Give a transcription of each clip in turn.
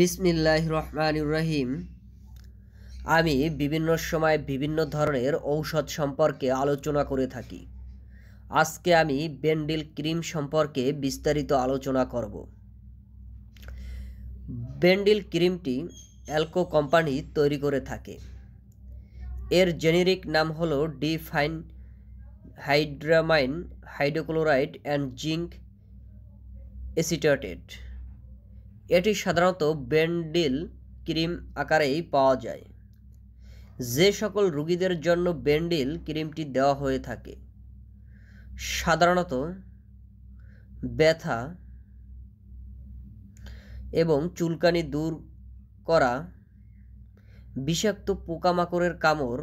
বিসমিল্লাহ রহমানুর রহিম আমি বিভিন্ন সময় বিভিন্ন ধরনের ঔষধ সম্পর্কে আলোচনা করে থাকি আজকে আমি বেন্ডিল ক্রিম সম্পর্কে বিস্তারিত আলোচনা করব বেন্ডিল ক্রিমটি অ্যালকো কোম্পানি তৈরি করে থাকে এর জেনেরিক নাম হল diphenhydramine hydrochloride and zinc acetate এটি সাধারণত বেন্ডিল ক্রিম আকারেই পাওয়া যায় যে সকল রুগীদের জন্য বেন্ডিল ক্রিমটি দেওয়া হয়ে থাকে সাধারণত ব্যথা এবং চুলকানি দূর করা বিষাক্ত পোকামাকড়ের কামড়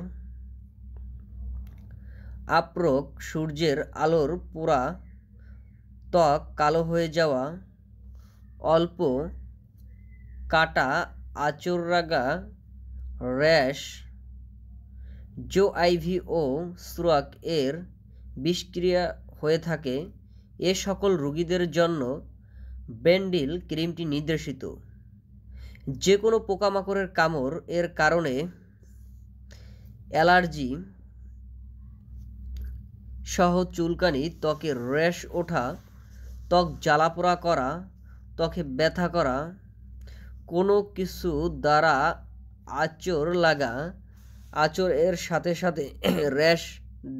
আপ্রক সূর্যের আলোর পোড়া ত্বক কালো হয়ে যাওয়া অল্প কাটা আচররাগা র্যাশ জো আইভি ও স্রোয়াক এর বিষক্রিয়া হয়ে থাকে এ সকল রোগীদের জন্য বেন্ডিল ক্রিমটি নির্দেশিত যে কোনো পোকামাকড়ের কামড় এর কারণে অ্যালার্জি সহ চুলকানি ত্বকের র্যাশ ওঠা ত্বক জ্বালাপোড়া করা ত্বকে ব্যথা করা কোনো কিছু দ্বারা আচর লাগা আচর এর সাথে সাথে র্যাশ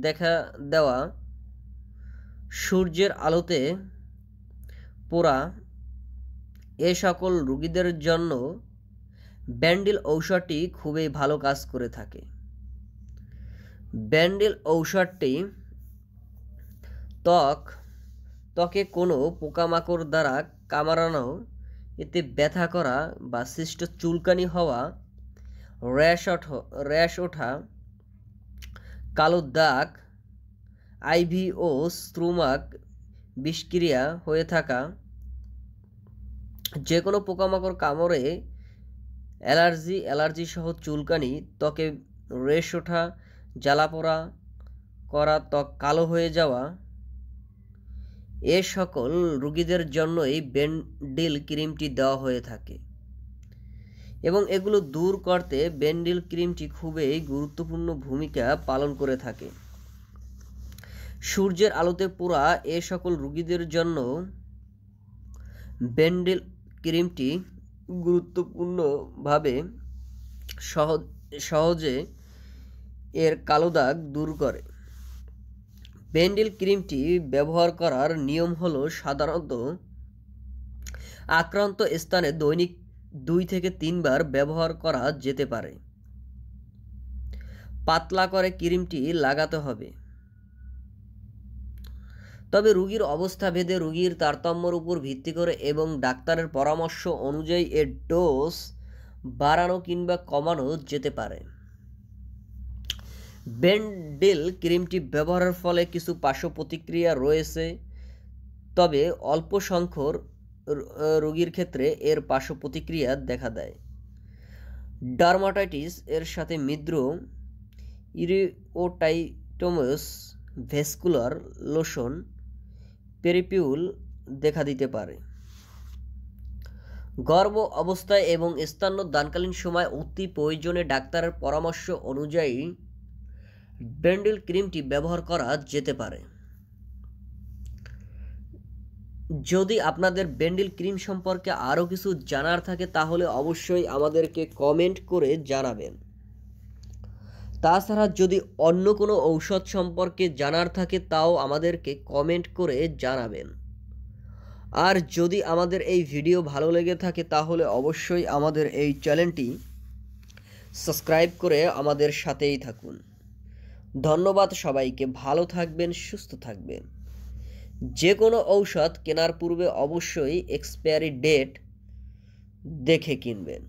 দেখা দেওয়া সূর্যের আলোতে পোড়া এ সকল রুগীদের জন্য ব্যান্ডিল ঔষধটি খুবই ভালো কাজ করে থাকে ব্যান্ডিল ঔষধটি ত্বক ত্বকে কোনো পোকামাকড় দ্বারা কামড়ানো এতে ব্যথা করা বা সৃষ্ট চুলকানি হওয়া র্যাশ ওঠ র্যাশ ওঠা কালো দাগ আইভি ও স্ত্রুমাক বিষক্রিয়া হয়ে থাকা যে কোনো পোকামাকড় কামড়ে অ্যালার্জি অ্যালার্জি সহ চুলকানি ত্বকে রেশ ওঠা জ্বালা পোড়া করা ত্বক কালো হয়ে যাওয়া এ সকল রুগীদের জন্যই বেন্ডিল ক্রিমটি দেওয়া হয়ে থাকে এবং এগুলো দূর করতে বেন্ডিল ক্রিমটি খুবই গুরুত্বপূর্ণ ভূমিকা পালন করে থাকে সূর্যের আলোতে পোড়া এ সকল রুগীদের জন্য বেন্ডিল ক্রিমটি গুরুত্বপূর্ণভাবে সহজ সহজে এর কালো দাগ দূর করে ব্যান্ডেল ক্রিমটি ব্যবহার করার নিয়ম হলো সাধারণত আক্রান্ত স্থানে দৈনিক দুই থেকে তিনবার ব্যবহার করা যেতে পারে পাতলা করে ক্রিমটি লাগাতে হবে তবে রুগীর অবস্থা ভেদে রুগীর তারতম্যর উপর ভিত্তি করে এবং ডাক্তারের পরামর্শ অনুযায়ী এর ডোজ বাড়ানো কিংবা কমানো যেতে পারে বেন্ডিল ক্রিমটি ব্যবহারের ফলে কিছু পার্শ্ব প্রতিক্রিয়া রয়েছে তবে অল্প সংখ্যক রোগীর ক্ষেত্রে এর পার্শ্ব প্রতিক্রিয়া দেখা দেয় ডার্মাটাইটিস এর সাথে মিদ্র ইরিওটাইটোমাস ভেস্কুলার লোশন পেরিপিউল দেখা দিতে পারে গর্ভ অবস্থায় এবং স্থান দানকালীন সময় অতি প্রয়োজনে ডাক্তারের পরামর্শ অনুযায়ী ব্যান্ডেল ক্রিমটি ব্যবহার করা যেতে পারে যদি আপনাদের ব্যান্ডেল ক্রিম সম্পর্কে আরও কিছু জানার থাকে তাহলে অবশ্যই আমাদেরকে কমেন্ট করে জানাবেন তাছাড়া যদি অন্য কোনো ঔষধ সম্পর্কে জানার থাকে তাও আমাদেরকে কমেন্ট করে জানাবেন আর যদি আমাদের এই ভিডিও ভালো লেগে থাকে তাহলে অবশ্যই আমাদের এই চ্যানেলটি সাবস্ক্রাইব করে আমাদের সাথেই থাকুন ধন্যবাদ সবাইকে ভালো থাকবেন সুস্থ থাকবেন যে কোনো ঔষধ কেনার পূর্বে অবশ্যই এক্সপায়ারি ডেট দেখে কিনবেন